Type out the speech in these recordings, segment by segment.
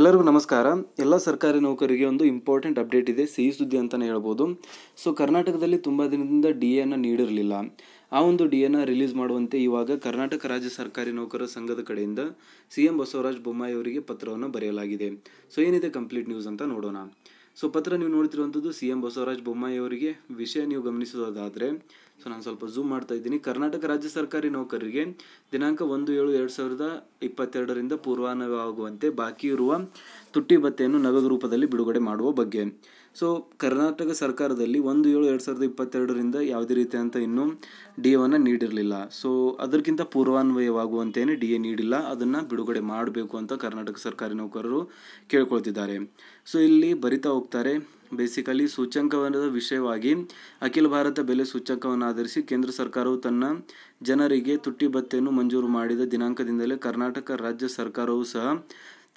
ಎಲ್ಲರಿಗೂ ನಮಸ್ಕಾರ ಎಲ್ಲ ಸರ್ಕಾರಿ ನೌಕರಿಗೆ ಒಂದು ಇಂಪಾರ್ಟೆಂಟ್ ಅಪ್ಡೇಟ್ ಇದೆ ಸಿಹಿ ಸುದ್ದಿ ಅಂತಲೇ ಹೇಳ್ಬೋದು ಸೊ ಕರ್ನಾಟಕದಲ್ಲಿ ತುಂಬ ದಿನದಿಂದ ಡಿ ಎನ್ನು ನೀಡಿರಲಿಲ್ಲ ಆ ಒಂದು ಡಿ ಎನ್ನ ರಿಲೀಸ್ ಮಾಡುವಂತೆ ಇವಾಗ ಕರ್ನಾಟಕ ರಾಜ್ಯ ಸರ್ಕಾರಿ ನೌಕರರ ಸಂಘದ ಕಡೆಯಿಂದ ಸಿ ಎಂ ಬಸವರಾಜ ಬೊಮ್ಮಾಯಿ ಅವರಿಗೆ ಪತ್ರವನ್ನು ಬರೆಯಲಾಗಿದೆ ಸೊ ಏನಿದೆ ಕಂಪ್ಲೀಟ್ ನ್ಯೂಸ್ ಅಂತ ನೋಡೋಣ ಸೊ ಪತ್ರ ನೀವು ನೋಡ್ತಿರುವಂಥದ್ದು ಸಿ ಎಂ ಬಸವರಾಜ ಬೊಮ್ಮಾಯಿ ಅವರಿಗೆ ವಿಷಯ ನೀವು ಗಮನಿಸೋದಾದರೆ ಸೊ ನಾನು ಸ್ವಲ್ಪ ಝೂಮ್ ಮಾಡ್ತಾ ಇದ್ದೀನಿ ಕರ್ನಾಟಕ ರಾಜ್ಯ ಸರ್ಕಾರಿ ನೌಕರರಿಗೆ ದಿನಾಂಕ ಒಂದು ಏಳು ಎರಡು ಸಾವಿರದ ಇಪ್ಪತ್ತೆರಡರಿಂದ ಪೂರ್ವಾನ್ವಯವಾಗುವಂತೆ ಬಾಕಿ ಇರುವ ತುಟ್ಟಿ ಭತ್ತೆಯನ್ನು ನಗದು ರೂಪದಲ್ಲಿ ಬಿಡುಗಡೆ ಮಾಡುವ ಬಗ್ಗೆ ಸೊ ಕರ್ನಾಟಕ ಸರ್ಕಾರದಲ್ಲಿ ಒಂದು ಏಳು ಎರಡು ಸಾವಿರದ ಇಪ್ಪತ್ತೆರಡರಿಂದ ಯಾವುದೇ ರೀತಿಯಂಥ ಇನ್ನೂ ಡಿ ಎವನ್ನು ನೀಡಿರಲಿಲ್ಲ ಸೊ ಅದಕ್ಕಿಂತ ಪೂರ್ವಾನ್ವಯವಾಗುವಂತೆಯೇ ಡಿ ಎ ನೀಡಿಲ್ಲ ಅದನ್ನು ಬಿಡುಗಡೆ ಮಾಡಬೇಕು ಅಂತ ಕರ್ನಾಟಕ ಸರ್ಕಾರಿ ನೌಕರರು ಕೇಳ್ಕೊಳ್ತಿದ್ದಾರೆ ಸೊ ಇಲ್ಲಿ ಬರಿತಾ ಹೋಗ್ತಾರೆ ಬೇಸಿಕಲಿ ಸೂಚ್ಯಂಕವನ್ನದ ವಿಷಯವಾಗಿ ಅಖಿಲ ಭಾರತ ಬೆಲೆ ಸೂಚ್ಯಂಕವನ್ನು ಆಧರಿಸಿ ಕೇಂದ್ರ ಸರ್ಕಾರವು ತನ್ನ ಜನರಿಗೆ ತುಟ್ಟಿ ಭತ್ತೆಯನ್ನು ಮಂಜೂರು ಮಾಡಿದ ದಿನಾಂಕದಿಂದಲೇ ಕರ್ನಾಟಕ ರಾಜ್ಯ ಸರ್ಕಾರವು ಸಹ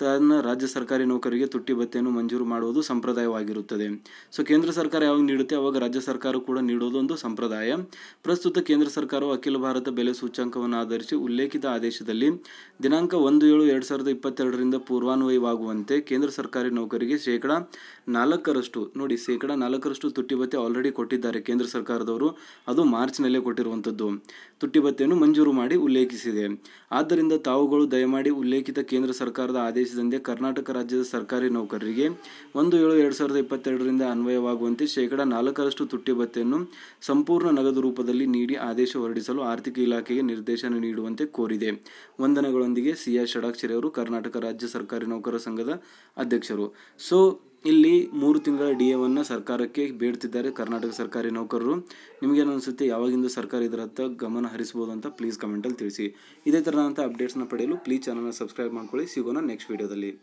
ತನ್ನ ರಾಜ್ಯ ಸರ್ಕಾರಿ ನೌಕರಿಗೆ ತುಟ್ಟಿ ಭತ್ಯೆಯನ್ನು ಮಂಜೂರು ಮಾಡುವುದು ಸಂಪ್ರದಾಯವಾಗಿರುತ್ತದೆ ಸೊ ಕೇಂದ್ರ ಸರ್ಕಾರ ಯಾವಾಗ ನೀಡುತ್ತೆ ಅವಾಗ ರಾಜ್ಯ ಸರ್ಕಾರ ಕೂಡ ನೀಡೋದು ಒಂದು ಸಂಪ್ರದಾಯ ಪ್ರಸ್ತುತ ಕೇಂದ್ರ ಸರ್ಕಾರವು ಅಖಿಲ ಭಾರತ ಬೆಲೆ ಸೂಚ್ಯಾಂಕವನ್ನು ಆಧರಿಸಿ ಉಲ್ಲೇಖಿತ ಆದೇಶದಲ್ಲಿ ದಿನಾಂಕ ಒಂದು ಏಳು ಎರಡು ಸಾವಿರದ ಇಪ್ಪತ್ತೆರಡರಿಂದ ಪೂರ್ವಾನ್ವಯವಾಗುವಂತೆ ಕೇಂದ್ರ ಸರ್ಕಾರಿ ನೌಕರಿಗೆ ಶೇಕಡ ನಾಲ್ಕರಷ್ಟು ನೋಡಿ ಶೇಕಡ ನಾಲ್ಕರಷ್ಟು ತುಟ್ಟಿ ಭತ್ಯೆ ಆಲ್ರೆಡಿ ಕೊಟ್ಟಿದ್ದಾರೆ ಕೇಂದ್ರ ಸರ್ಕಾರದವರು ಅದು ಮಾರ್ಚ್ನಲ್ಲೇ ಕೊಟ್ಟಿರುವಂಥದ್ದು ತುಟ್ಟಿ ಭತ್ಯೆಯನ್ನು ಮಂಜೂರು ಮಾಡಿ ಉಲ್ಲೇಖಿಸಿದೆ ಆದ್ದರಿಂದ ತಾವುಗಳು ದಯಮಾಡಿ ಉಲ್ಲೇಖಿತ ಕೇಂದ್ರ ಸರ್ಕಾರದ ಆದೇಶ ಸಂಬಂಧಿಸಿದಂತೆ ಕರ್ನಾಟಕ ರಾಜ್ಯದ ಸರ್ಕಾರಿ ನೌಕರರಿಗೆ ಒಂದು ಏಳು ಎರಡು ಸಾವಿರದ ಇಪ್ಪತ್ತೆರಡರಿಂದ ಅನ್ವಯವಾಗುವಂತೆ ಶೇಕಡಾ ನಾಲ್ಕರಷ್ಟು ತುಟ್ಟಿ ಭತ್ತೆಯನ್ನು ಸಂಪೂರ್ಣ ನಗದು ರೂಪದಲ್ಲಿ ನೀಡಿ ಆದೇಶ ಹೊರಡಿಸಲು ಆರ್ಥಿಕ ಇಲಾಖೆಗೆ ನಿರ್ದೇಶನ ನೀಡುವಂತೆ ಕೋರಿದೆ ವಂದನೆಗಳೊಂದಿಗೆ ಸಿಆರ್ ಷಡಾಕ್ಷರಿ ಅವರು ಕರ್ನಾಟಕ ರಾಜ್ಯ ಸರ್ಕಾರಿ ನೌಕರ ಸಂಘದ ಅಧ್ಯಕ್ಷರು ಸೊ ಇಲ್ಲಿ ಮೂರು ತಿಂಗಳ ಡಿ ಎವನ್ನು ಸರ್ಕಾರಕ್ಕೆ ಬೇಡ್ತಿದ್ದಾರೆ ಕರ್ನಾಟಕ ಸರ್ಕಾರಿ ನೌಕರರು ನಿಮಗೇನು ಅನಿಸುತ್ತೆ ಯಾವಾಗಿಂದ ಸರ್ಕಾರ ಇದರ ಹತ್ತ ಗಮನ ಹರಿಸ್ಬೋದು ಅಂತ ಪ್ಲೀಸ್ ಕಮೆಂಟಲ್ಲಿ ತಿಳಿಸಿ ಇದೇ ಥರದಂಥ ಅಪ್ಡೇಟ್ಸ್ನ ಪಡೆಯಲು ಪ್ಲೀಸ್ ಚಾನಲ್ನ ಸಬ್ಸ್ಕ್ರೈಬ್ ಮಾಡ್ಕೊಳ್ಳಿ ಸಿಗೋಣ ನೆಕ್ಸ್ಟ್ ವೀಡಿಯೋದಲ್ಲಿ